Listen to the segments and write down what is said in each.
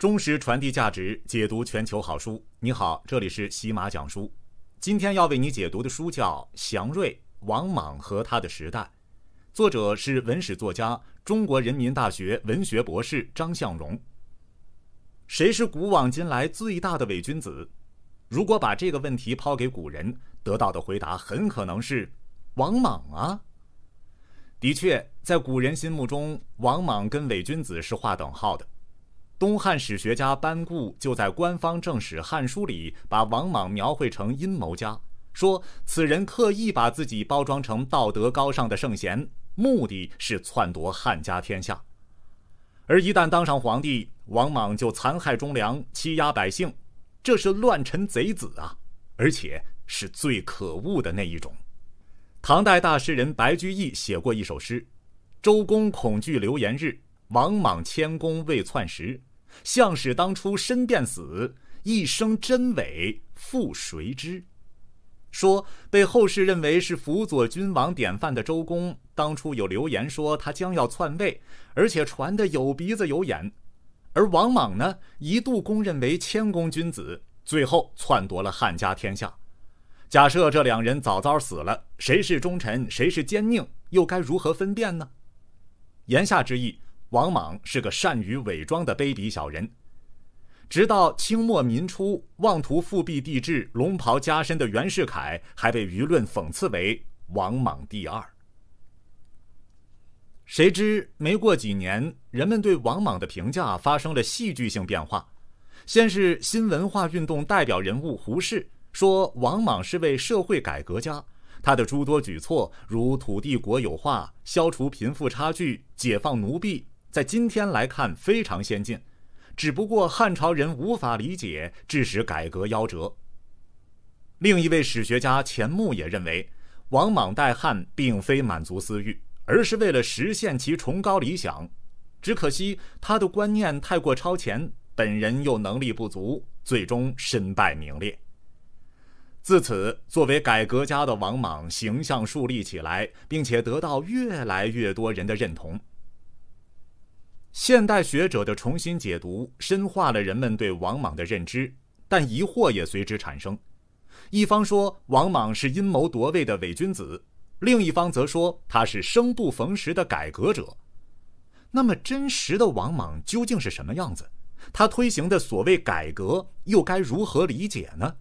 忠实传递价值，解读全球好书。你好，这里是喜马讲书。今天要为你解读的书叫《祥瑞：王莽和他的时代》，作者是文史作家、中国人民大学文学博士张向荣。谁是古往今来最大的伪君子？如果把这个问题抛给古人，得到的回答很可能是王莽啊。的确，在古人心目中，王莽跟伪君子是划等号的。东汉史学家班固就在官方正史《汉书》里把王莽描绘成阴谋家，说此人刻意把自己包装成道德高尚的圣贤，目的是篡夺汉家天下。而一旦当上皇帝，王莽就残害忠良、欺压百姓，这是乱臣贼子啊，而且是最可恶的那一种。唐代大诗人白居易写过一首诗：“周公恐惧流言日，王莽谦恭未篡时。”相使当初身便死，一生真伪复谁知？说被后世认为是辅佐君王典范的周公，当初有流言说他将要篡位，而且传的有鼻子有眼；而王莽呢，一度公认为谦恭君子，最后篡夺了汉家天下。假设这两人早早死了，谁是忠臣，谁是奸佞，又该如何分辨呢？言下之意。王莽是个善于伪装的卑鄙小人。直到清末民初，妄图复辟帝制、龙袍加身的袁世凯，还被舆论讽刺为“王莽第二”。谁知没过几年，人们对王莽的评价发生了戏剧性变化。先是新文化运动代表人物胡适说，王莽是位社会改革家，他的诸多举措，如土地国有化、消除贫富差距、解放奴婢。在今天来看非常先进，只不过汉朝人无法理解，致使改革夭折。另一位史学家钱穆也认为，王莽代汉并非满足私欲，而是为了实现其崇高理想。只可惜他的观念太过超前，本人又能力不足，最终身败名裂。自此，作为改革家的王莽形象树立起来，并且得到越来越多人的认同。现代学者的重新解读，深化了人们对王莽的认知，但疑惑也随之产生。一方说王莽是阴谋夺位的伪君子，另一方则说他是生不逢时的改革者。那么，真实的王莽究竟是什么样子？他推行的所谓改革又该如何理解呢？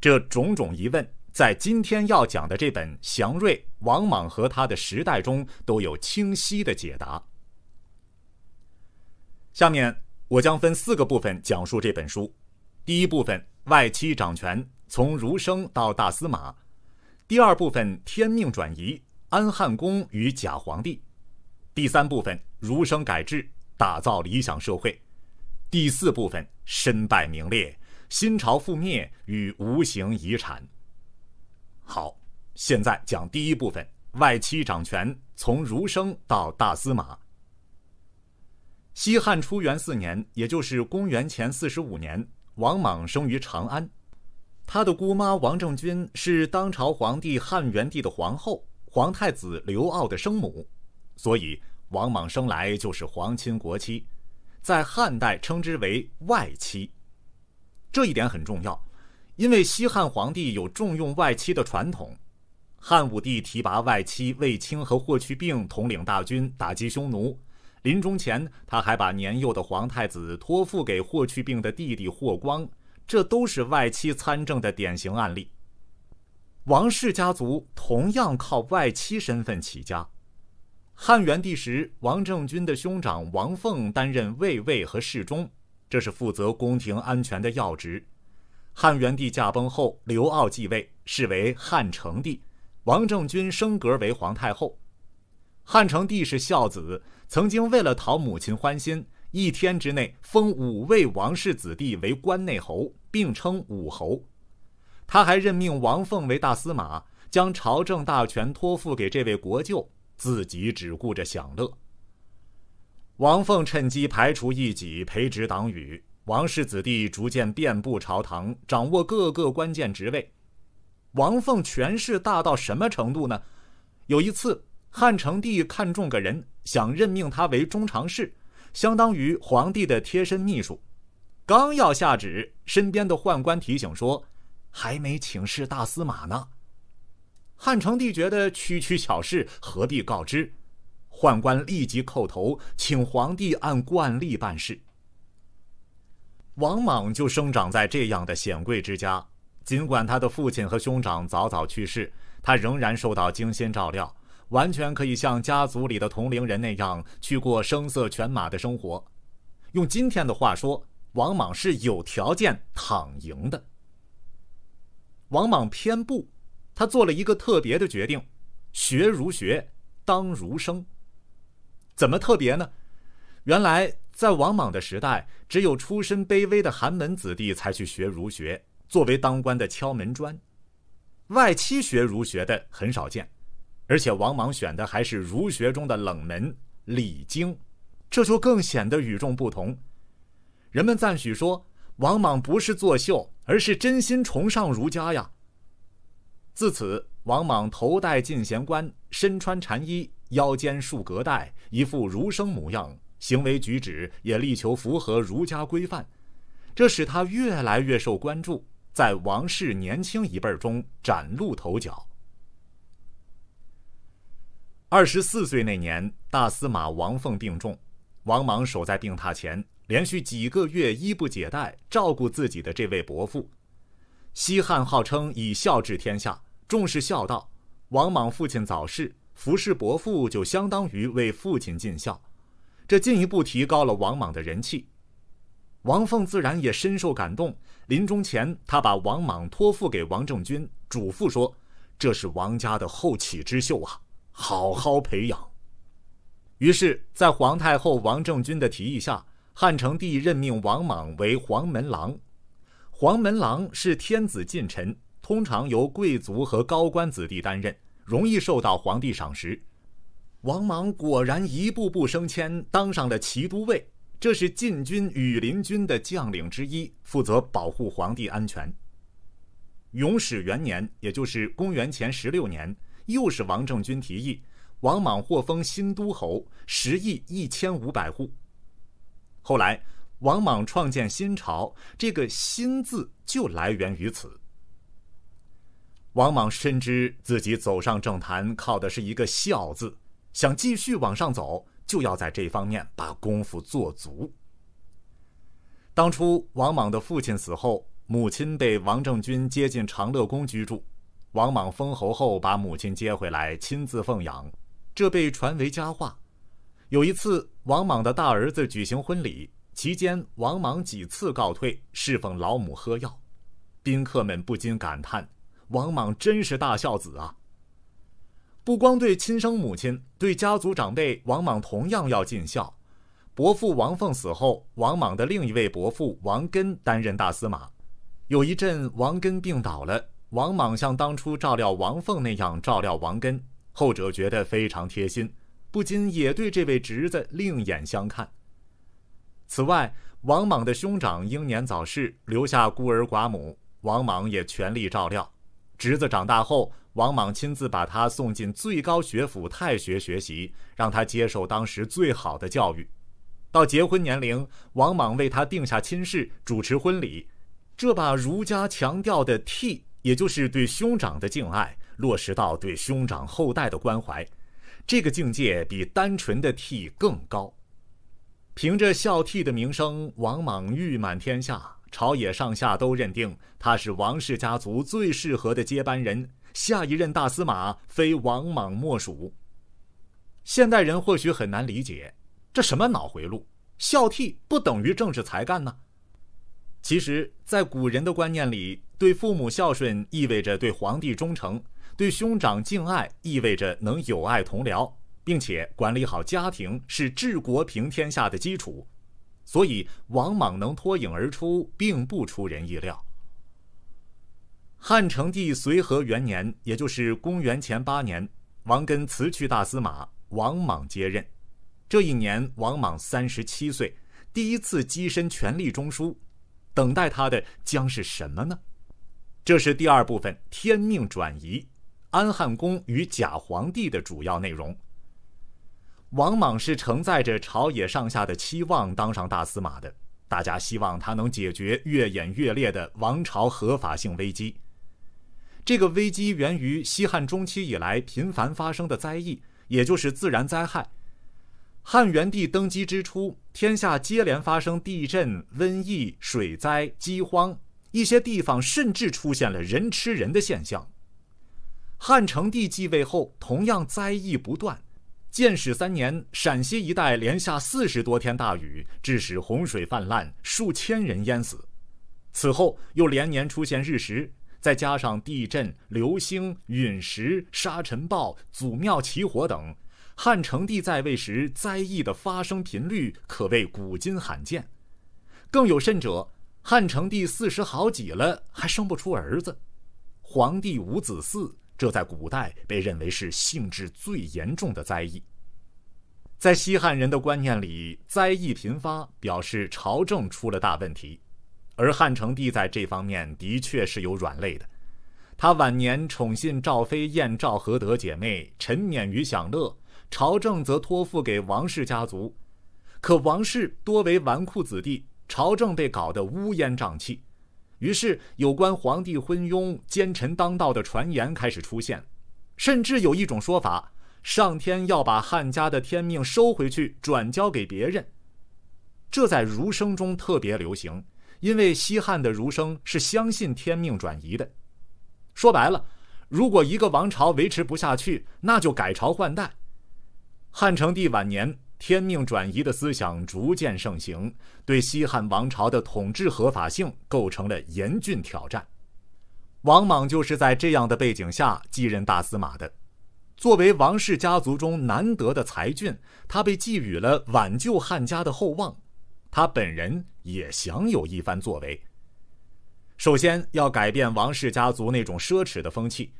这种种疑问，在今天要讲的这本《祥瑞：王莽和他的时代》中都有清晰的解答。下面我将分四个部分讲述这本书：第一部分，外戚掌权，从儒生到大司马；第二部分，天命转移，安汉公与假皇帝；第三部分，儒生改制，打造理想社会；第四部分，身败名裂，新朝覆灭与无形遗产。好，现在讲第一部分，外戚掌权，从儒生到大司马。西汉初元四年，也就是公元前四十五年，王莽生于长安。他的姑妈王政君是当朝皇帝汉元帝的皇后、皇太子刘骜的生母，所以王莽生来就是皇亲国戚，在汉代称之为外戚。这一点很重要，因为西汉皇帝有重用外戚的传统。汉武帝提拔外戚卫青和霍去病统领大军打击匈奴。临终前，他还把年幼的皇太子托付给霍去病的弟弟霍光，这都是外戚参政的典型案例。王氏家族同样靠外戚身份起家。汉元帝时，王政君的兄长王凤担任卫尉和侍中，这是负责宫廷安全的要职。汉元帝驾崩后，刘骜继位，是为汉成帝，王政君升格为皇太后。汉成帝是孝子，曾经为了讨母亲欢心，一天之内封五位王室子弟为关内侯，并称武侯。他还任命王凤为大司马，将朝政大权托付给这位国舅，自己只顾着享乐。王凤趁机排除异己，培植党羽，王室子弟逐渐遍布朝堂，掌握各个关键职位。王凤权势大到什么程度呢？有一次。汉成帝看中个人，想任命他为中常侍，相当于皇帝的贴身秘书。刚要下旨，身边的宦官提醒说：“还没请示大司马呢。”汉成帝觉得区区小事何必告知，宦官立即叩头，请皇帝按惯例办事。王莽就生长在这样的显贵之家，尽管他的父亲和兄长早早去世，他仍然受到精心照料。完全可以像家族里的同龄人那样去过声色犬马的生活。用今天的话说，王莽是有条件躺赢的。王莽偏不，他做了一个特别的决定：学儒学，当儒生。怎么特别呢？原来在王莽的时代，只有出身卑微的寒门子弟才去学儒学，作为当官的敲门砖。外戚学儒学的很少见。而且王莽选的还是儒学中的冷门礼经，这就更显得与众不同。人们赞许说，王莽不是作秀，而是真心崇尚儒家呀。自此，王莽头戴进贤冠，身穿禅衣，腰间束革带，一副儒生模样，行为举止也力求符合儒家规范，这使他越来越受关注，在王室年轻一辈中崭露头角。二十四岁那年，大司马王凤病重，王莽守在病榻前，连续几个月衣不解带照顾自己的这位伯父。西汉号称以孝治天下，重视孝道。王莽父亲早逝，服侍伯父就相当于为父亲尽孝，这进一步提高了王莽的人气。王凤自然也深受感动，临终前他把王莽托付给王政君，嘱咐说：“这是王家的后起之秀啊。”好好培养。于是，在皇太后王政君的提议下，汉成帝任命王莽为黄门郎。黄门郎是天子近臣，通常由贵族和高官子弟担任，容易受到皇帝赏识。王莽果然一步步升迁，当上了骑都尉，这是禁军羽林军的将领之一，负责保护皇帝安全。永始元年，也就是公元前十六年。又是王政君提议，王莽获封新都侯，食邑一千五百户。后来，王莽创建新朝，这个“新”字就来源于此。王莽深知自己走上政坛靠的是一个“孝”字，想继续往上走，就要在这方面把功夫做足。当初，王莽的父亲死后，母亲被王政君接进长乐宫居住。王莽封侯后，把母亲接回来，亲自奉养，这被传为佳话。有一次，王莽的大儿子举行婚礼，期间王莽几次告退，侍奉老母喝药，宾客们不禁感叹：“王莽真是大孝子啊！”不光对亲生母亲，对家族长辈，王莽同样要尽孝。伯父王凤死后，王莽的另一位伯父王根担任大司马，有一阵王根病倒了。王莽像当初照料王凤那样照料王根，后者觉得非常贴心，不禁也对这位侄子另眼相看。此外，王莽的兄长英年早逝，留下孤儿寡母，王莽也全力照料。侄子长大后，王莽亲自把他送进最高学府太学学习，让他接受当时最好的教育。到结婚年龄，王莽为他定下亲事，主持婚礼，这把儒家强调的“替”。也就是对兄长的敬爱落实到对兄长后代的关怀，这个境界比单纯的替更高。凭着孝悌的名声，王莽誉满天下，朝野上下都认定他是王氏家族最适合的接班人，下一任大司马非王莽莫属。现代人或许很难理解，这什么脑回路？孝悌不等于政治才干呢？其实，在古人的观念里。对父母孝顺意味着对皇帝忠诚，对兄长敬爱意味着能友爱同僚，并且管理好家庭是治国平天下的基础，所以王莽能脱颖而出，并不出人意料。汉成帝随和元年，也就是公元前八年，王根辞去大司马，王莽接任。这一年，王莽三十七岁，第一次跻身权力中枢，等待他的将是什么呢？这是第二部分“天命转移”，安汉公与假皇帝的主要内容。王莽是承载着朝野上下的期望当上大司马的，大家希望他能解决越演越烈的王朝合法性危机。这个危机源于西汉中期以来频繁发生的灾异，也就是自然灾害。汉元帝登基之初，天下接连发生地震、瘟疫、水灾、饥荒。一些地方甚至出现了人吃人的现象。汉成帝继位后，同样灾异不断。建始三年，陕西一带连下四十多天大雨，致使洪水泛滥，数千人淹死。此后又连年出现日食，再加上地震、流星、陨石、沙尘暴、祖庙起火等，汉成帝在位时灾异的发生频率可谓古今罕见。更有甚者。汉成帝四十好几了，还生不出儿子。皇帝无子嗣，这在古代被认为是性质最严重的灾异。在西汉人的观念里，灾异频发表示朝政出了大问题，而汉成帝在这方面的确是有软肋的。他晚年宠信赵飞燕、赵合德姐妹，沉湎于享乐，朝政则托付给王氏家族，可王氏多为纨绔子弟。朝政被搞得乌烟瘴气，于是有关皇帝昏庸、奸臣当道的传言开始出现，甚至有一种说法：上天要把汉家的天命收回去，转交给别人。这在儒生中特别流行，因为西汉的儒生是相信天命转移的。说白了，如果一个王朝维持不下去，那就改朝换代。汉成帝晚年。天命转移的思想逐渐盛行，对西汉王朝的统治合法性构成了严峻挑战。王莽就是在这样的背景下继任大司马的。作为王氏家族中难得的才俊，他被寄予了挽救汉家的厚望。他本人也享有一番作为。首先要改变王氏家族那种奢侈的风气。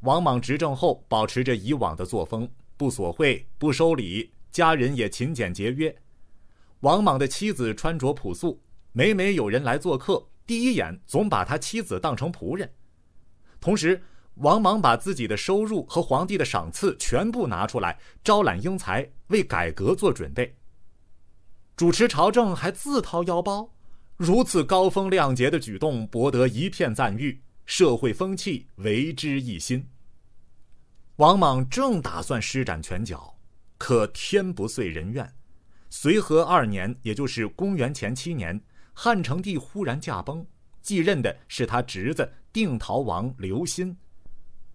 王莽执政后，保持着以往的作风，不索贿，不收礼。家人也勤俭节约，王莽的妻子穿着朴素。每每有人来做客，第一眼总把他妻子当成仆人。同时，王莽把自己的收入和皇帝的赏赐全部拿出来招揽英才，为改革做准备。主持朝政还自掏腰包，如此高风亮节的举动，博得一片赞誉，社会风气为之一新。王莽正打算施展拳脚。可天不遂人愿，随和二年，也就是公元前七年，汉成帝忽然驾崩，继任的是他侄子定陶王刘歆。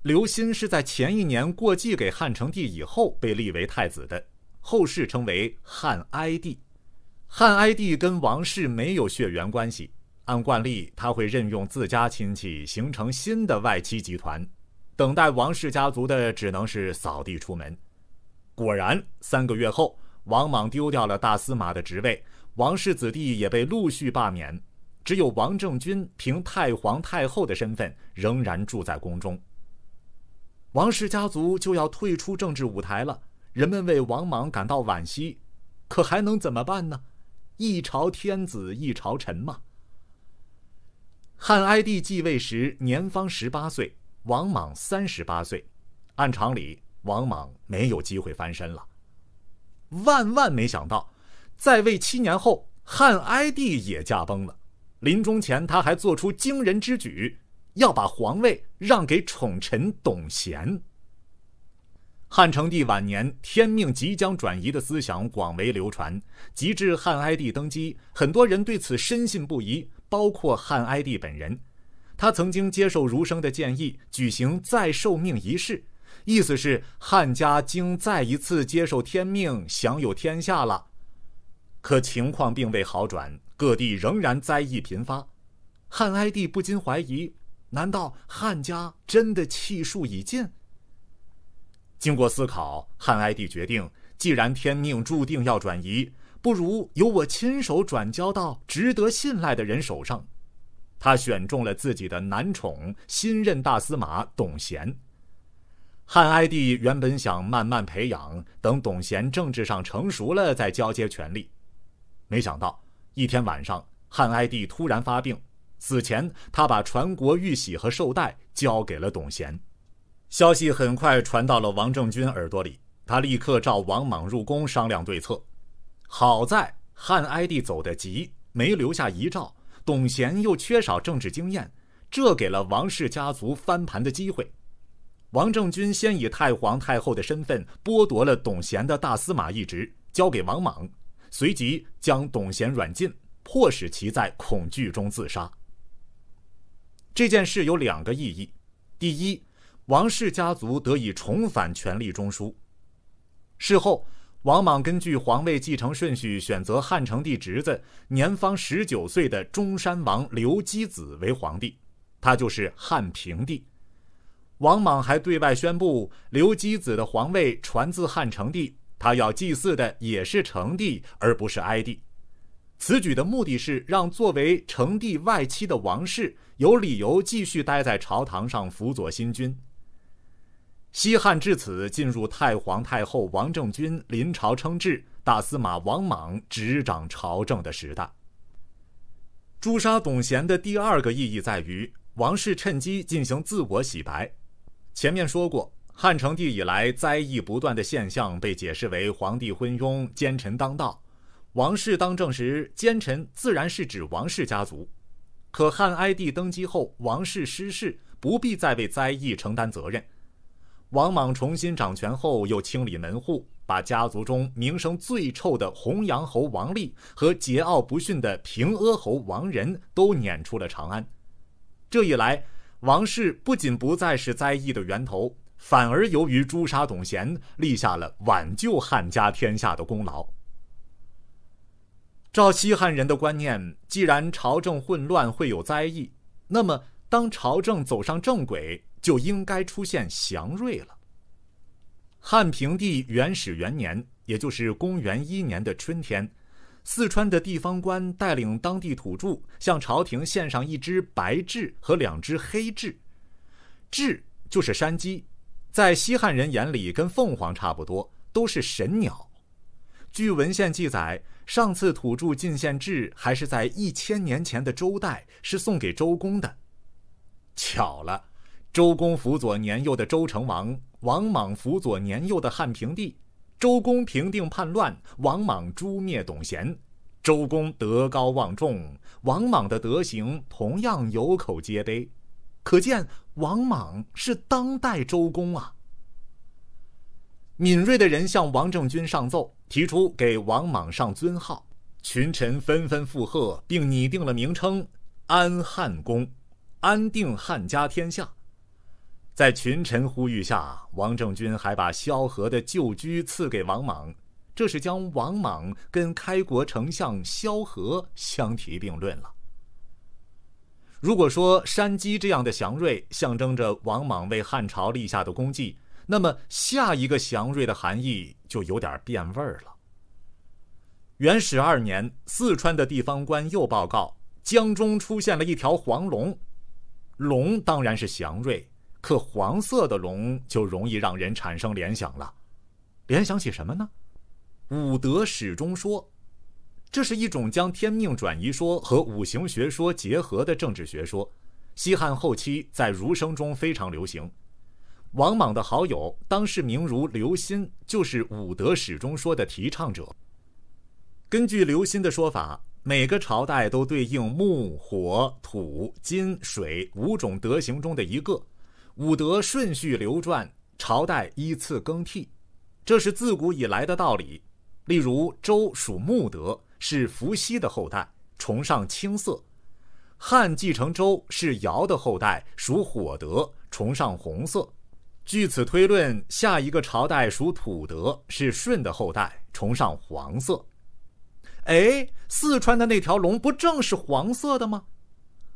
刘歆是在前一年过继给汉成帝以后被立为太子的，后世称为汉哀帝。汉哀帝跟王氏没有血缘关系，按惯例他会任用自家亲戚，形成新的外戚集团。等待王氏家族的，只能是扫地出门。果然，三个月后，王莽丢掉了大司马的职位，王氏子弟也被陆续罢免，只有王政君凭太皇太后的身份仍然住在宫中。王氏家族就要退出政治舞台了，人们为王莽感到惋惜，可还能怎么办呢？一朝天子一朝臣嘛。汉哀帝继位时年方十八岁，王莽三十八岁，按常理。王莽没有机会翻身了。万万没想到，在位七年后，汉哀帝也驾崩了。临终前，他还做出惊人之举，要把皇位让给宠臣董贤。汉成帝晚年，天命即将转移的思想广为流传，及至汉哀帝登基，很多人对此深信不疑，包括汉哀帝本人。他曾经接受儒生的建议，举行再受命仪式。意思是汉家经再一次接受天命，享有天下了。可情况并未好转，各地仍然灾异频发。汉哀帝不禁怀疑：难道汉家真的气数已尽？经过思考，汉哀帝决定，既然天命注定要转移，不如由我亲手转交到值得信赖的人手上。他选中了自己的男宠、新任大司马董贤。汉哀帝原本想慢慢培养，等董贤政治上成熟了再交接权力。没想到一天晚上，汉哀帝突然发病，死前他把传国玉玺和绶带交给了董贤。消息很快传到了王政君耳朵里，他立刻召王莽入宫商量对策。好在汉哀帝走得急，没留下遗诏，董贤又缺少政治经验，这给了王氏家族翻盘的机会。王政君先以太皇太后的身份剥夺了董贤的大司马一职，交给王莽，随即将董贤软禁，迫使其在恐惧中自杀。这件事有两个意义：第一，王氏家族得以重返权力中枢。事后，王莽根据皇位继承顺序，选择汉成帝侄子、年方十九岁的中山王刘基子为皇帝，他就是汉平帝。王莽还对外宣布，刘基子的皇位传自汉成帝，他要祭祀的也是成帝，而不是哀帝。此举的目的是让作为成帝外戚的王氏有理由继续待在朝堂上辅佐新君。西汉至此进入太皇太后王政君临朝称制、大司马王莽执掌朝政的时代。诛杀董贤的第二个意义在于，王室趁机进行自我洗白。前面说过，汉成帝以来灾异不断的现象被解释为皇帝昏庸、奸臣当道。王室当政时，奸臣自然是指王氏家族。可汉哀帝登基后，王氏失势，不必再为灾异承担责任。王莽重新掌权后，又清理门户，把家族中名声最臭的弘阳侯王立和桀骜不驯的平阿侯王仁都撵出了长安。这一来，王氏不仅不再是灾疫的源头，反而由于诛杀董贤，立下了挽救汉家天下的功劳。照西汉人的观念，既然朝政混乱会有灾疫，那么当朝政走上正轨，就应该出现祥瑞了。汉平帝元始元年，也就是公元一年的春天。四川的地方官带领当地土著向朝廷献上一只白雉和两只黑雉，雉就是山鸡，在西汉人眼里跟凤凰差不多，都是神鸟。据文献记载，上次土著进献雉还是在一千年前的周代，是送给周公的。巧了，周公辅佐年幼的周成王，王莽辅佐年幼的汉平帝。周公平定叛乱，王莽诛灭董贤。周公德高望重，王莽的德行同样有口皆碑，可见王莽是当代周公啊。敏锐的人向王政君上奏，提出给王莽上尊号，群臣纷纷附和，并拟定了名称“安汉公”，安定汉家天下。在群臣呼吁下，王政君还把萧何的旧居赐给王莽，这是将王莽跟开国丞相萧何相提并论了。如果说山鸡这样的祥瑞象征着王莽为汉朝立下的功绩，那么下一个祥瑞的含义就有点变味儿了。元始二年，四川的地方官又报告江中出现了一条黄龙，龙当然是祥瑞。可黄色的龙就容易让人产生联想了，联想起什么呢？武德始终说，这是一种将天命转移说和五行学说结合的政治学说，西汉后期在儒生中非常流行。王莽的好友、当世名儒刘歆就是武德始终说的提倡者。根据刘歆的说法，每个朝代都对应木、火、土、金、水五种德行中的一个。武德顺序流转，朝代依次更替，这是自古以来的道理。例如，周属木德，是伏羲的后代，崇尚青色；汉继承周，是尧的后代，属火德，崇尚红色。据此推论，下一个朝代属土德，是舜的后代，崇尚黄色。哎，四川的那条龙不正是黄色的吗？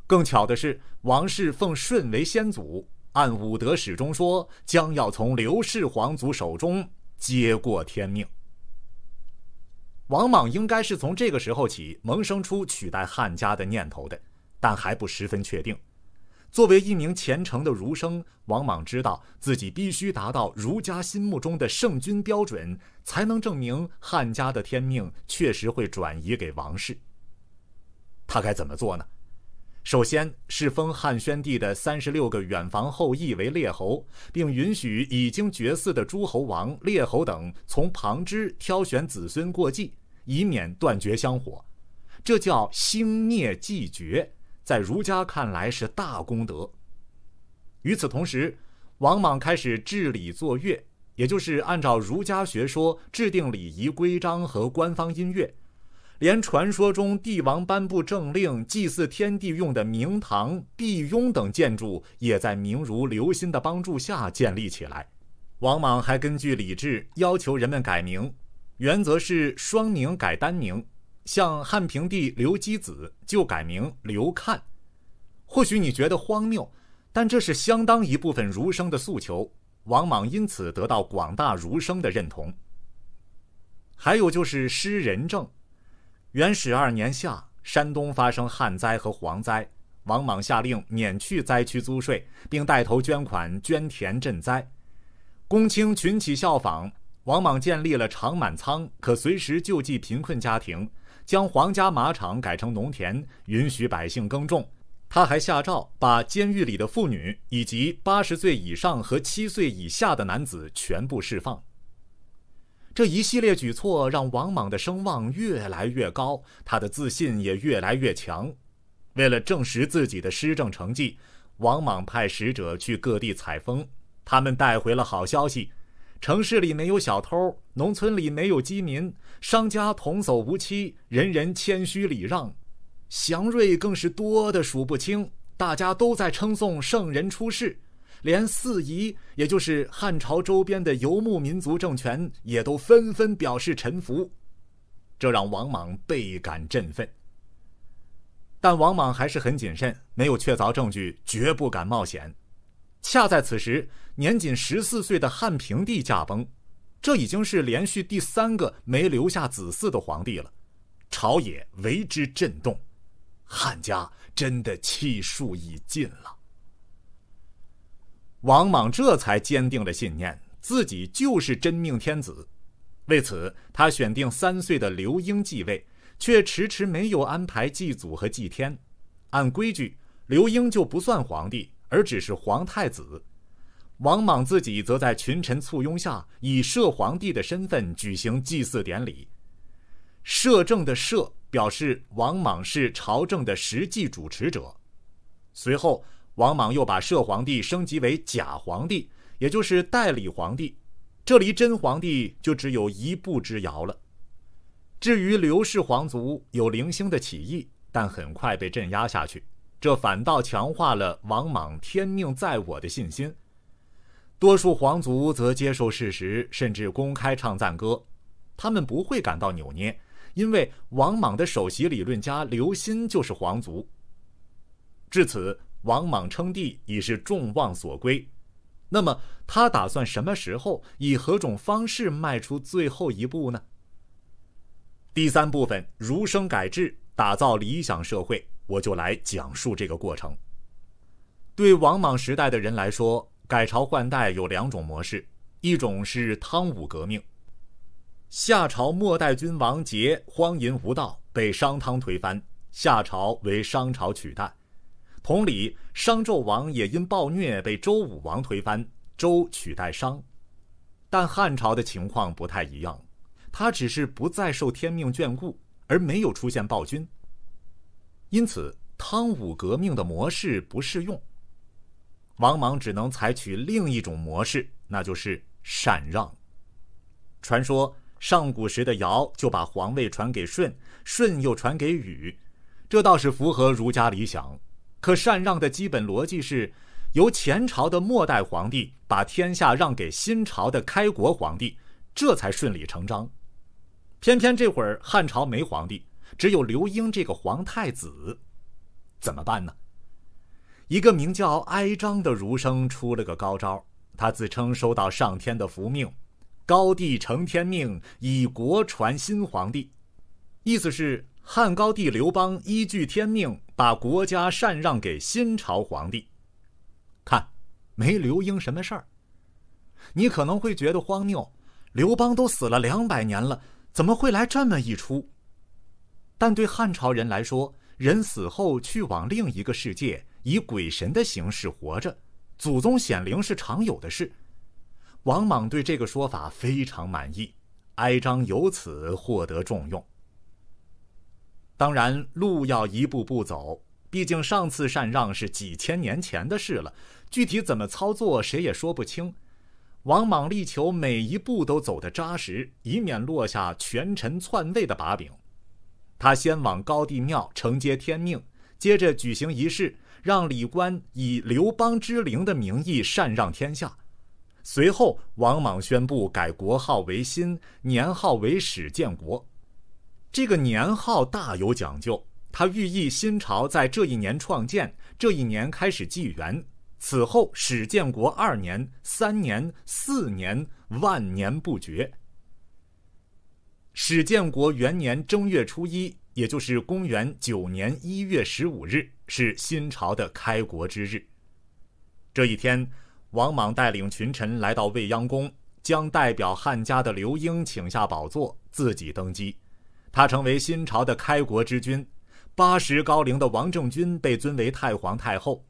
更巧的是，王氏奉舜为先祖。按武德始终说，将要从刘氏皇族手中接过天命。王莽应该是从这个时候起萌生出取代汉家的念头的，但还不十分确定。作为一名虔诚的儒生，王莽知道自己必须达到儒家心目中的圣君标准，才能证明汉家的天命确实会转移给王氏。他该怎么做呢？首先是封汉宣帝的三十六个远房后裔为列侯，并允许已经绝嗣的诸侯王、列侯等从旁支挑选子孙过继，以免断绝香火，这叫兴灭继绝，在儒家看来是大功德。与此同时，王莽开始治礼作乐，也就是按照儒家学说制定礼仪规章和官方音乐。连传说中帝王颁布政令、祭祀天地用的明堂、辟雍等建筑，也在明儒刘歆的帮助下建立起来。王莽还根据礼制要求人们改名，原则是双宁改单宁，像汉平帝刘基子就改名刘看。或许你觉得荒谬，但这是相当一部分儒生的诉求。王莽因此得到广大儒生的认同。还有就是施仁政。元始二年夏，山东发生旱灾和蝗灾，王莽下令免去灾区租税，并带头捐款捐田赈灾，公卿群起效仿。王莽建立了长满仓，可随时救济贫困家庭；将皇家马场改成农田，允许百姓耕种。他还下诏，把监狱里的妇女以及八十岁以上和七岁以下的男子全部释放。这一系列举措让王莽的声望越来越高，他的自信也越来越强。为了证实自己的施政成绩，王莽派使者去各地采风，他们带回了好消息：城市里没有小偷，农村里没有饥民，商家童叟无欺，人人谦虚礼让，祥瑞更是多得数不清，大家都在称颂圣人出世。连四夷，也就是汉朝周边的游牧民族政权，也都纷纷表示臣服，这让王莽倍感振奋。但王莽还是很谨慎，没有确凿证据，绝不敢冒险。恰在此时，年仅十四岁的汉平帝驾崩，这已经是连续第三个没留下子嗣的皇帝了，朝野为之震动，汉家真的气数已尽了。王莽这才坚定了信念，自己就是真命天子。为此，他选定三岁的刘婴继位，却迟迟没有安排祭祖和祭天。按规矩，刘婴就不算皇帝，而只是皇太子。王莽自己则在群臣簇拥下，以摄皇帝的身份举行祭祀典礼。摄政的“摄”表示王莽是朝政的实际主持者。随后。王莽又把摄皇帝升级为假皇帝，也就是代理皇帝，这离真皇帝就只有一步之遥了。至于刘氏皇族有零星的起义，但很快被镇压下去，这反倒强化了王莽“天命在我”的信心。多数皇族则接受事实，甚至公开唱赞歌，他们不会感到扭捏，因为王莽的首席理论家刘歆就是皇族。至此。王莽称帝已是众望所归，那么他打算什么时候以何种方式迈出最后一步呢？第三部分，儒生改制，打造理想社会，我就来讲述这个过程。对王莽时代的人来说，改朝换代有两种模式，一种是汤武革命，夏朝末代君王桀荒淫无道，被商汤推翻，夏朝为商朝取代。同理，商纣王也因暴虐被周武王推翻，周取代商。但汉朝的情况不太一样，他只是不再受天命眷顾，而没有出现暴君。因此，汤武革命的模式不适用，王莽只能采取另一种模式，那就是禅让。传说上古时的尧就把皇位传给舜，舜又传给禹，这倒是符合儒家理想。可禅让的基本逻辑是由前朝的末代皇帝把天下让给新朝的开国皇帝，这才顺理成章。偏偏这会儿汉朝没皇帝，只有刘英这个皇太子，怎么办呢？一个名叫哀章的儒生出了个高招，他自称收到上天的福命，高帝承天命，以国传新皇帝，意思是汉高帝刘邦依据天命。把国家禅让给新朝皇帝，看，没刘英什么事儿。你可能会觉得荒谬，刘邦都死了两百年了，怎么会来这么一出？但对汉朝人来说，人死后去往另一个世界，以鬼神的形式活着，祖宗显灵是常有的事。王莽对这个说法非常满意，哀章由此获得重用。当然，路要一步步走。毕竟上次禅让是几千年前的事了，具体怎么操作，谁也说不清。王莽力求每一步都走得扎实，以免落下权臣篡位的把柄。他先往高帝庙承接天命，接着举行仪式，让礼官以刘邦之灵的名义禅让天下。随后，王莽宣布改国号为新，年号为始建国。这个年号大有讲究，它寓意新朝在这一年创建，这一年开始纪元。此后史建国二年、三年、四年，万年不绝。史建国元年正月初一，也就是公元九年一月十五日，是新朝的开国之日。这一天，王莽带领群臣来到未央宫，将代表汉家的刘英请下宝座，自己登基。他成为新朝的开国之君，八十高龄的王政君被尊为太皇太后。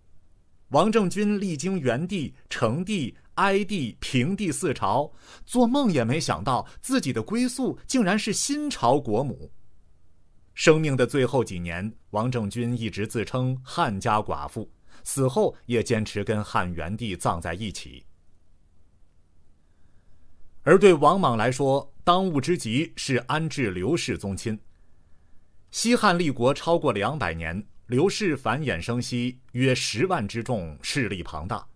王政君历经元帝、成帝、哀帝、平帝四朝，做梦也没想到自己的归宿竟然是新朝国母。生命的最后几年，王政君一直自称汉家寡妇，死后也坚持跟汉元帝葬在一起。而对王莽来说，当务之急是安置刘氏宗亲。西汉立国超过两百年，刘氏繁衍生息，约十万之众，势力庞大。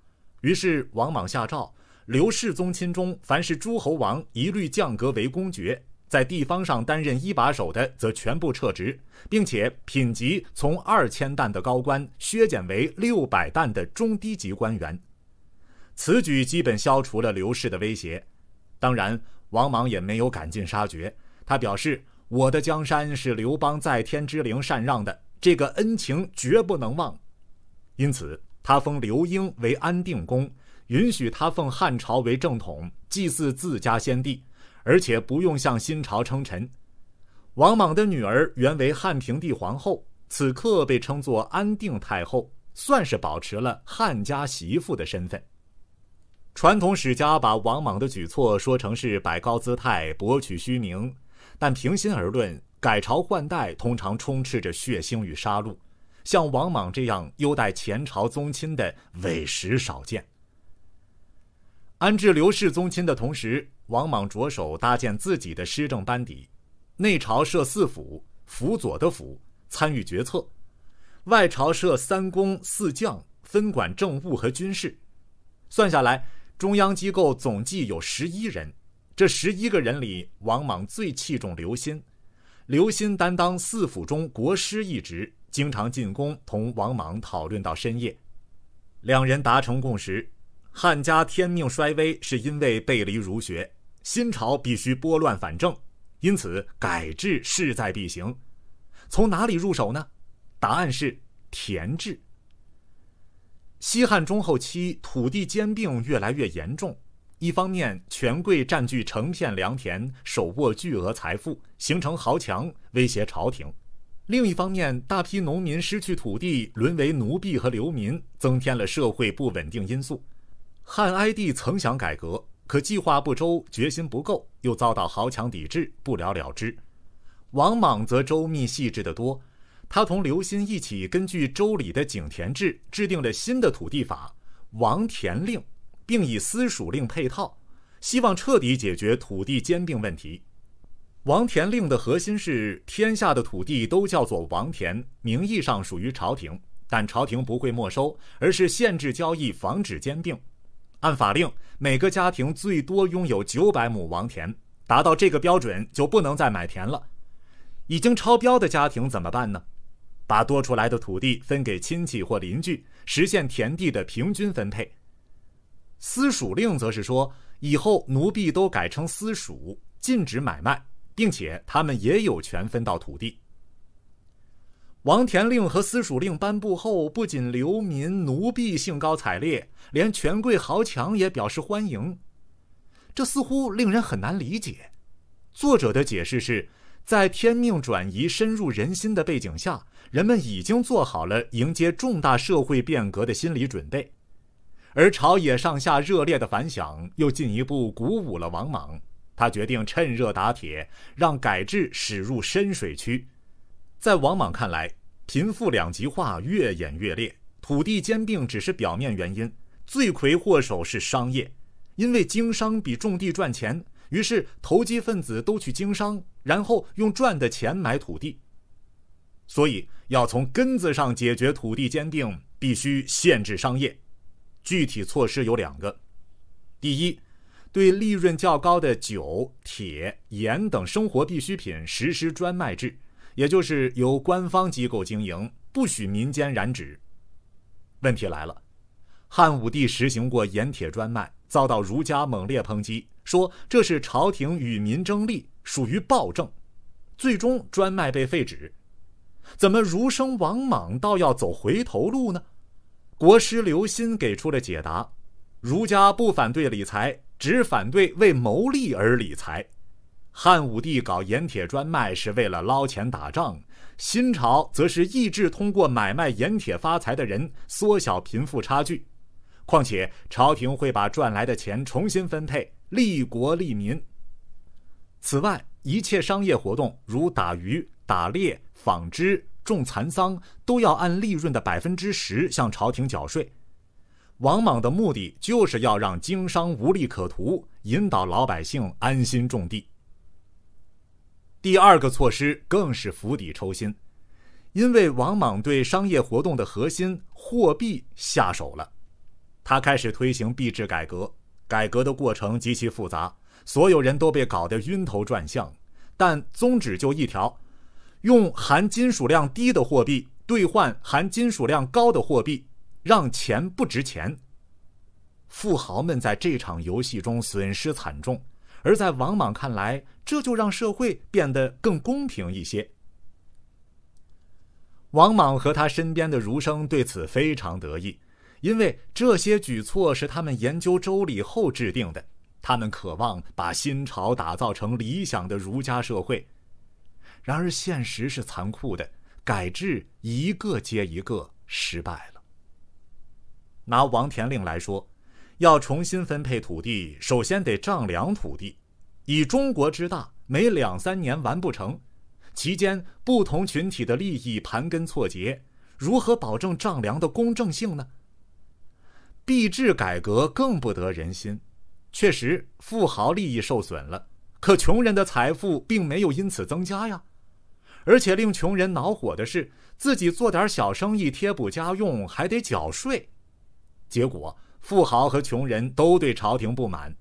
于是王莽下诏，刘氏宗亲中凡是诸侯王，一律降格为公爵，在地方上担任一把手的，则全部撤职，并且品级从二千担的高官削减为六百担的中低级官员。此举基本消除了刘氏的威胁。当然，王莽也没有赶尽杀绝。他表示：“我的江山是刘邦在天之灵禅让的，这个恩情绝不能忘。”因此，他封刘英为安定公，允许他奉汉朝为正统，祭祀自家先帝，而且不用向新朝称臣。王莽的女儿原为汉平帝皇后，此刻被称作安定太后，算是保持了汉家媳妇的身份。传统史家把王莽的举措说成是摆高姿态、博取虚名，但平心而论，改朝换代通常充斥着血腥与杀戮，像王莽这样优待前朝宗亲的委实少见。安置刘氏宗亲的同时，王莽着手搭建自己的施政班底，内朝设四辅辅佐的辅参与决策，外朝设三公四将分管政务和军事，算下来。中央机构总计有十一人，这十一个人里，王莽最器重刘歆。刘歆担当四府中国师一职，经常进宫同王莽讨论到深夜。两人达成共识：汉家天命衰微是因为背离儒学，新朝必须拨乱反正，因此改制势在必行。从哪里入手呢？答案是田制。西汉中后期，土地兼并越来越严重。一方面，权贵占据成片良田，手握巨额财富，形成豪强，威胁朝廷；另一方面，大批农民失去土地，沦为奴婢和流民，增添了社会不稳定因素。汉哀帝曾想改革，可计划不周，决心不够，又遭到豪强抵制，不了了之。王莽则周密细致得多。他同刘歆一起根据《周礼》的井田制制定了新的土地法《王田令》，并以《私属令》配套，希望彻底解决土地兼并问题。《王田令》的核心是：天下的土地都叫做王田，名义上属于朝廷，但朝廷不会没收，而是限制交易，防止兼并。按法令，每个家庭最多拥有九百亩王田，达到这个标准就不能再买田了。已经超标的家庭怎么办呢？把多出来的土地分给亲戚或邻居，实现田地的平均分配。私属令则是说，以后奴婢都改成私属，禁止买卖，并且他们也有权分到土地。王田令和私属令颁布后，不仅流民、奴婢兴高采烈，连权贵豪强也表示欢迎。这似乎令人很难理解。作者的解释是，在天命转移深入人心的背景下。人们已经做好了迎接重大社会变革的心理准备，而朝野上下热烈的反响又进一步鼓舞了王莽。他决定趁热打铁，让改制驶入深水区。在王莽看来，贫富两极化越演越烈，土地兼并只是表面原因，罪魁祸首是商业。因为经商比种地赚钱，于是投机分子都去经商，然后用赚的钱买土地。所以要从根子上解决土地兼并，必须限制商业。具体措施有两个：第一，对利润较高的酒、铁、盐等生活必需品实施专卖制，也就是由官方机构经营，不许民间染指。问题来了，汉武帝实行过盐铁专卖，遭到儒家猛烈抨击，说这是朝廷与民争利，属于暴政，最终专卖被废止。怎么，儒生王莽倒要走回头路呢？国师刘歆给出了解答：儒家不反对理财，只反对为谋利而理财。汉武帝搞盐铁专卖是为了捞钱打仗，新朝则是意制通过买卖盐铁发财的人缩小贫富差距。况且朝廷会把赚来的钱重新分配，利国利民。此外，一切商业活动，如打鱼、打猎。纺织、种蚕桑都要按利润的百分之十向朝廷缴税。王莽的目的就是要让经商无利可图，引导老百姓安心种地。第二个措施更是釜底抽薪，因为王莽对商业活动的核心货币下手了。他开始推行币制改革，改革的过程极其复杂，所有人都被搞得晕头转向，但宗旨就一条。用含金属量低的货币兑换含金属量高的货币，让钱不值钱。富豪们在这场游戏中损失惨重，而在王莽看来，这就让社会变得更公平一些。王莽和他身边的儒生对此非常得意，因为这些举措是他们研究周礼后制定的。他们渴望把新朝打造成理想的儒家社会。然而现实是残酷的，改制一个接一个失败了。拿王田令来说，要重新分配土地，首先得丈量土地。以中国之大，每两三年完不成，其间不同群体的利益盘根错节，如何保证丈量的公正性呢？币制改革更不得人心。确实，富豪利益受损了，可穷人的财富并没有因此增加呀。而且令穷人恼火的是，自己做点小生意贴补家用还得缴税，结果富豪和穷人都对朝廷不满。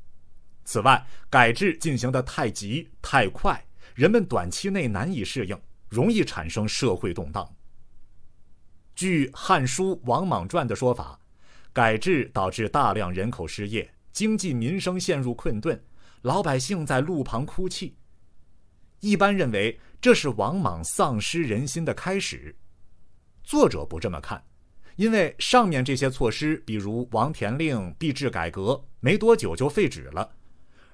此外，改制进行的太急太快，人们短期内难以适应，容易产生社会动荡。据《汉书·王莽传》的说法，改制导致大量人口失业，经济民生陷入困顿，老百姓在路旁哭泣。一般认为。这是王莽丧失人心的开始，作者不这么看，因为上面这些措施，比如王田令、币制改革，没多久就废止了，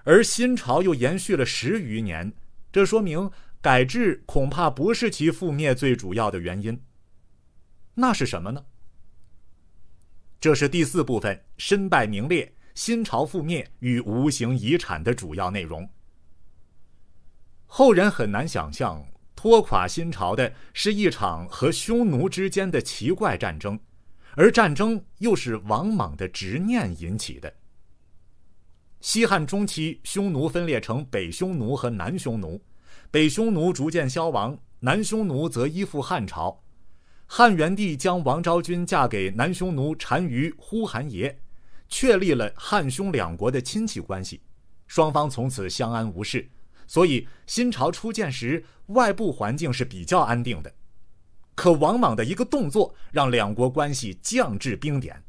而新朝又延续了十余年，这说明改制恐怕不是其覆灭最主要的原因。那是什么呢？这是第四部分：身败名裂、新朝覆灭与无形遗产的主要内容。后人很难想象，拖垮新朝的是一场和匈奴之间的奇怪战争，而战争又是王莽的执念引起的。西汉中期，匈奴分裂成北匈奴和南匈奴，北匈奴逐渐消亡，南匈奴则依附汉朝。汉元帝将王昭君嫁给南匈奴单于呼韩邪，确立了汉匈两国的亲戚关系，双方从此相安无事。所以新朝初建时，外部环境是比较安定的。可王莽的一个动作让两国关系降至冰点。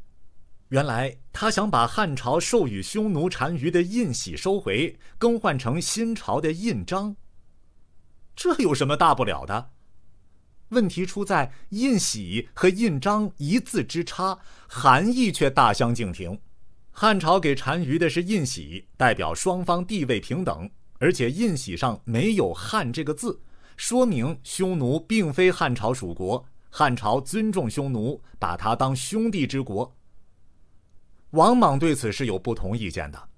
原来他想把汉朝授予匈奴单于的印玺收回，更换成新朝的印章。这有什么大不了的？问题出在印玺和印章一字之差，含义却大相径庭。汉朝给单于的是印玺，代表双方地位平等。而且印玺上没有“汉”这个字，说明匈奴并非汉朝属国。汉朝尊重匈奴，把他当兄弟之国。王莽对此是有不同意见的。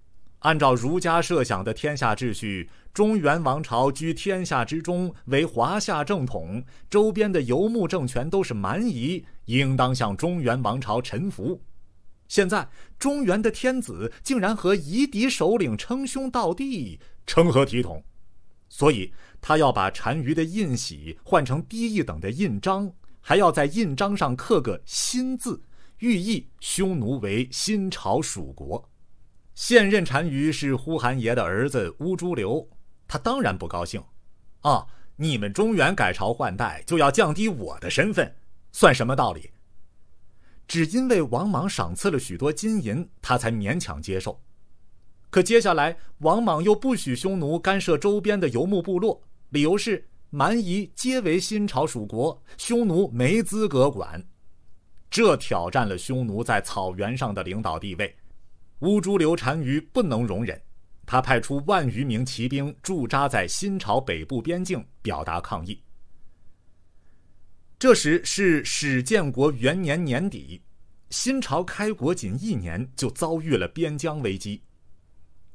按照儒家设想的天下秩序，中原王朝居天下之中，为华夏正统，周边的游牧政权都是蛮夷，应当向中原王朝臣服。现在中原的天子竟然和夷狄首领称兄道弟。成何体统？所以他要把单于的印玺换成低一等的印章，还要在印章上刻个“新”字，寓意匈奴为新朝属国。现任单于是呼韩爷的儿子乌珠流，他当然不高兴。啊，你们中原改朝换代就要降低我的身份，算什么道理？只因为王莽赏赐了许多金银，他才勉强接受。可接下来，王莽又不许匈奴干涉周边的游牧部落，理由是蛮夷皆为新朝属国，匈奴没资格管。这挑战了匈奴在草原上的领导地位，乌珠流单于不能容忍，他派出万余名骑兵驻扎在新朝北部边境，表达抗议。这时是始建国元年年底，新朝开国仅一年，就遭遇了边疆危机。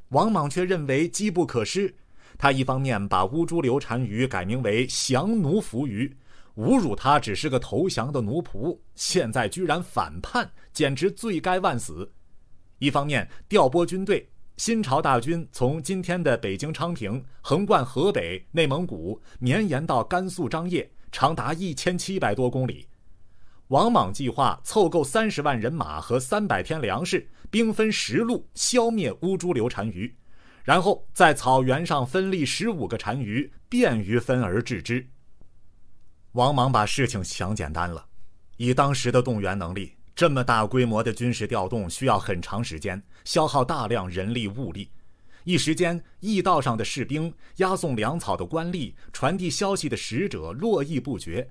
王莽却认为机不可失，他一方面把乌珠流单于改名为降奴服于，侮辱他只是个投降的奴仆，现在居然反叛，简直罪该万死；一方面调拨军队，新朝大军从今天的北京昌平横贯河北、内蒙古，绵延到甘肃张掖，长达一千七百多公里。王莽计划凑够三十万人马和三百天粮食。兵分十路消灭乌珠流单于，然后在草原上分立十五个单于，便于分而治之。王莽把事情想简单了，以当时的动员能力，这么大规模的军事调动需要很长时间，消耗大量人力物力。一时间，驿道上的士兵、押送粮草的官吏、传递消息的使者络绎不绝，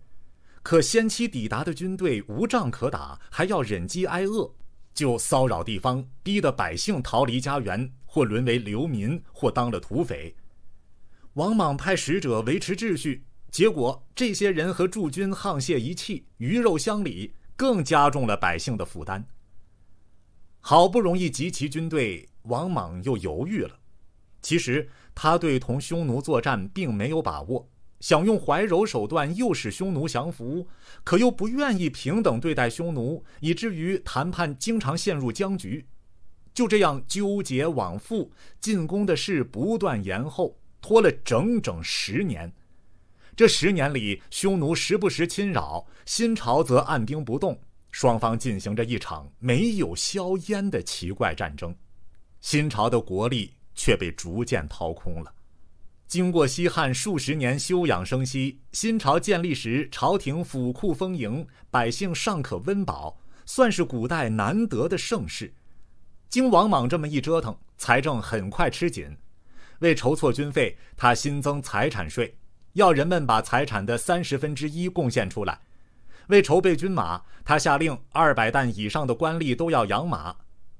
可先期抵达的军队无仗可打，还要忍饥挨饿。就骚扰地方，逼得百姓逃离家园，或沦为流民，或当了土匪。王莽派使者维持秩序，结果这些人和驻军沆瀣一气，鱼肉乡里，更加重了百姓的负担。好不容易集齐军队，王莽又犹豫了。其实他对同匈奴作战并没有把握。想用怀柔手段诱使匈奴降服，可又不愿意平等对待匈奴，以至于谈判经常陷入僵局。就这样纠结往复，进攻的事不断延后，拖了整整十年。这十年里，匈奴时不时侵扰，新朝则按兵不动，双方进行着一场没有硝烟的奇怪战争。新朝的国力却被逐渐掏空了。经过西汉数十年休养生息，新朝建立时，朝廷府库丰盈，百姓尚可温饱，算是古代难得的盛世。经王莽这么一折腾，财政很快吃紧。为筹措军费，他新增财产税，要人们把财产的三十分之一贡献出来；为筹备军马，他下令二百担以上的官吏都要养马。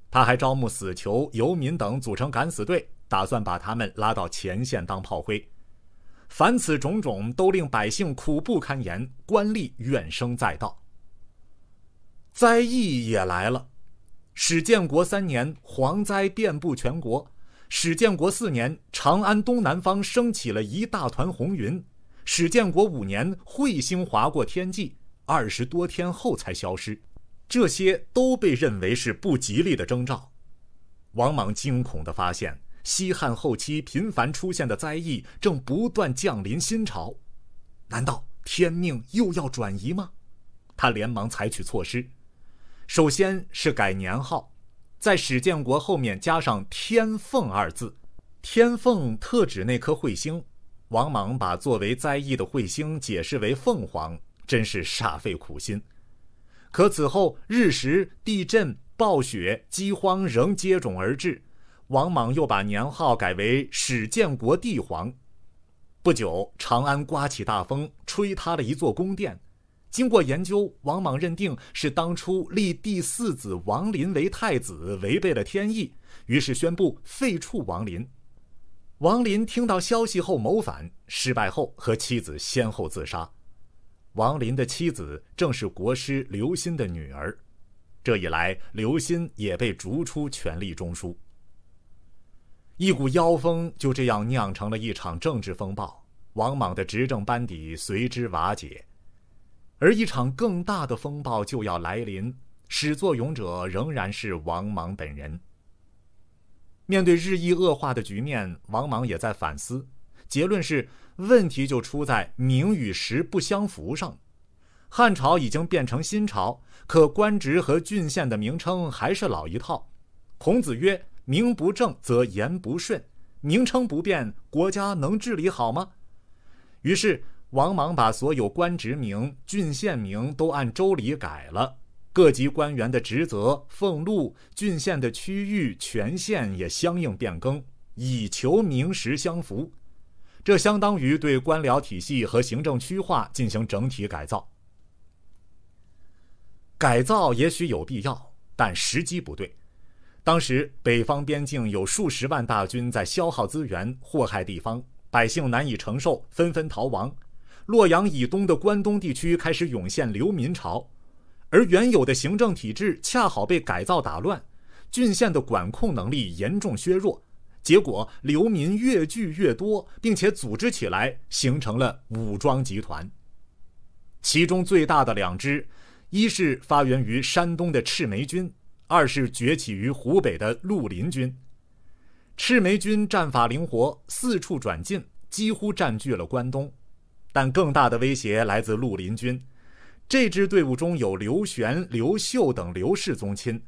他还招募死囚、游民等组成敢死队。打算把他们拉到前线当炮灰，凡此种种都令百姓苦不堪言，官吏怨声载道。灾疫也来了，史建国三年，蝗灾遍布全国；史建国四年，长安东南方升起了一大团红云；史建国五年，彗星划过天际，二十多天后才消失。这些都被认为是不吉利的征兆。王莽惊恐地发现。西汉后期频繁出现的灾异正不断降临新朝，难道天命又要转移吗？他连忙采取措施，首先是改年号，在史建国后面加上“天凤”二字，“天凤”特指那颗彗星。王莽把作为灾异的彗星解释为凤凰，真是煞费苦心。可此后日食、地震、暴雪、饥荒仍接踵而至。王莽又把年号改为始建国帝皇。不久，长安刮起大风，吹塌了一座宫殿。经过研究，王莽认定是当初立第四子王林为太子违背了天意，于是宣布废黜王林。王林听到消息后谋反，失败后和妻子先后自杀。王林的妻子正是国师刘歆的女儿。这一来，刘歆也被逐出权力中枢。一股妖风就这样酿成了一场政治风暴，王莽的执政班底随之瓦解，而一场更大的风暴就要来临，始作俑者仍然是王莽本人。面对日益恶化的局面，王莽也在反思，结论是问题就出在名与实不相符上。汉朝已经变成新朝，可官职和郡县的名称还是老一套。孔子曰。名不正则言不顺，名称不变，国家能治理好吗？于是王莽把所有官职名、郡县名都按周礼改了，各级官员的职责、俸禄、郡县的区域、权限也相应变更，以求名实相符。这相当于对官僚体系和行政区划进行整体改造。改造也许有必要，但时机不对。当时，北方边境有数十万大军在消耗资源，祸害地方百姓，难以承受，纷纷逃亡。洛阳以东的关东地区开始涌现流民潮，而原有的行政体制恰好被改造打乱，郡县的管控能力严重削弱，结果流民越聚越多，并且组织起来形成了武装集团。其中最大的两支，一是发源于山东的赤眉军。二是崛起于湖北的绿林军，赤眉军战法灵活，四处转进，几乎占据了关东。但更大的威胁来自绿林军，这支队伍中有刘玄、刘秀等刘氏宗亲。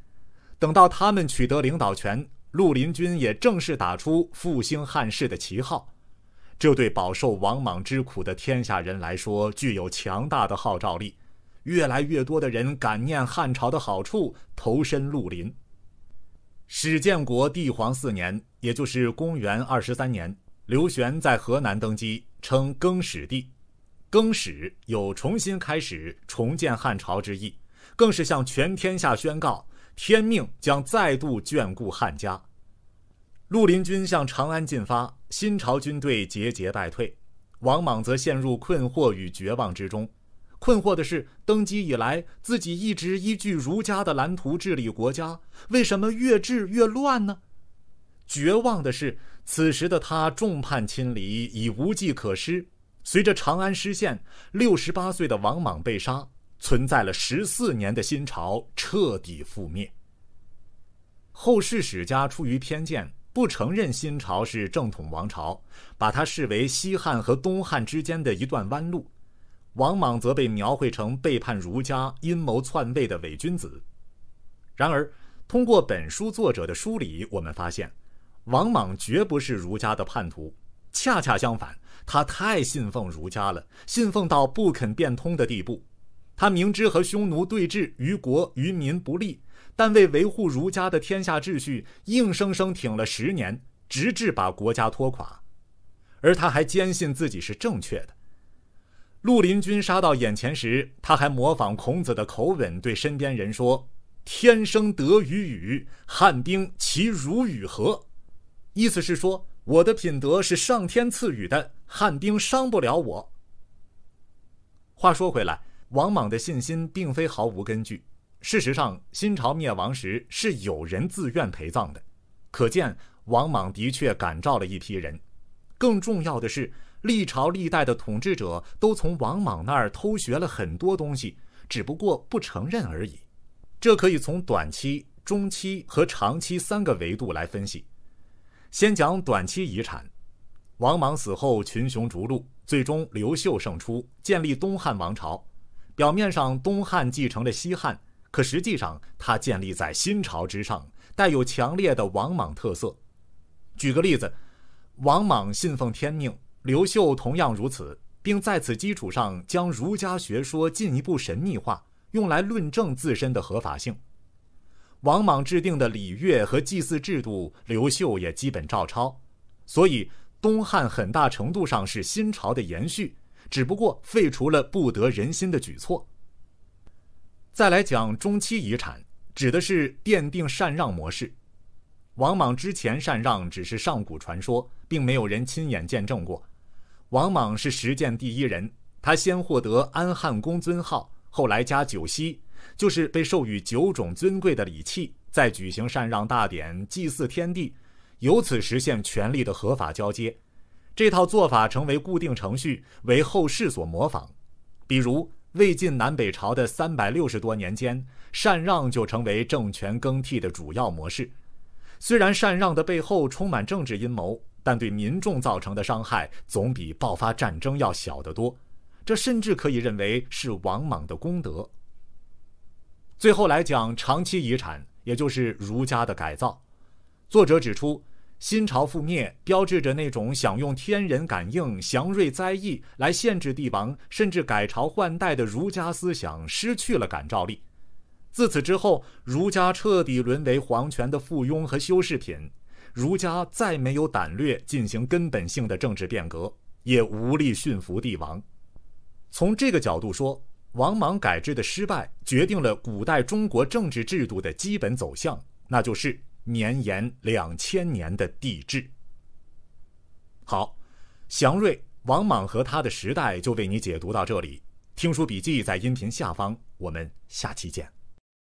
等到他们取得领导权，绿林军也正式打出复兴汉室的旗号。这对饱受王莽之苦的天下人来说，具有强大的号召力。越来越多的人感念汉朝的好处，投身绿林。史建国帝皇四年，也就是公元二十三年，刘玄在河南登基，称更始帝。更始有重新开始、重建汉朝之意，更是向全天下宣告，天命将再度眷顾汉家。绿林军向长安进发，新朝军队节节败退，王莽则陷入困惑与绝望之中。困惑的是，登基以来自己一直依据儒家的蓝图治理国家，为什么越治越乱呢？绝望的是，此时的他众叛亲离，已无计可施。随着长安失陷，六十八岁的王莽被杀，存在了十四年的新朝彻底覆灭。后世史家出于偏见，不承认新朝是正统王朝，把它视为西汉和东汉之间的一段弯路。王莽则被描绘成背叛儒家、阴谋篡位的伪君子。然而，通过本书作者的梳理，我们发现，王莽绝不是儒家的叛徒。恰恰相反，他太信奉儒家了，信奉到不肯变通的地步。他明知和匈奴对峙于国于民不利，但为维护儒家的天下秩序，硬生生挺了十年，直至把国家拖垮。而他还坚信自己是正确的。陆林军杀到眼前时，他还模仿孔子的口吻对身边人说：“天生得与与，汉兵其如与何？”意思是说，我的品德是上天赐予的，汉兵伤不了我。话说回来，王莽的信心并非毫无根据。事实上，新朝灭亡时是有人自愿陪葬的，可见王莽的确感召了一批人。更重要的是。历朝历代的统治者都从王莽那儿偷学了很多东西，只不过不承认而已。这可以从短期、中期和长期三个维度来分析。先讲短期遗产。王莽死后，群雄逐鹿，最终刘秀胜出，建立东汉王朝。表面上，东汉继承了西汉，可实际上，它建立在新朝之上，带有强烈的王莽特色。举个例子，王莽信奉天命。刘秀同样如此，并在此基础上将儒家学说进一步神秘化，用来论证自身的合法性。王莽制定的礼乐和祭祀制度，刘秀也基本照抄。所以，东汉很大程度上是新朝的延续，只不过废除了不得人心的举措。再来讲中期遗产，指的是奠定禅让模式。王莽之前禅让只是上古传说，并没有人亲眼见证过。王莽是实践第一人，他先获得安汉公尊号，后来加九锡，就是被授予九种尊贵的礼器，再举行禅让大典祭祀天地，由此实现权力的合法交接。这套做法成为固定程序，为后世所模仿。比如魏晋南北朝的三百六十多年间，禅让就成为政权更替的主要模式。虽然禅让的背后充满政治阴谋，但对民众造成的伤害总比爆发战争要小得多。这甚至可以认为是王莽的功德。最后来讲长期遗产，也就是儒家的改造。作者指出，新朝覆灭标志着那种想用天人感应、祥瑞灾异来限制帝王，甚至改朝换代的儒家思想失去了感召力。自此之后，儒家彻底沦为皇权的附庸和修饰品。儒家再没有胆略进行根本性的政治变革，也无力驯服帝王。从这个角度说，王莽改制的失败决定了古代中国政治制度的基本走向，那就是绵延两千年的帝制。好，祥瑞王莽和他的时代就为你解读到这里。听书笔记在音频下方，我们下期见。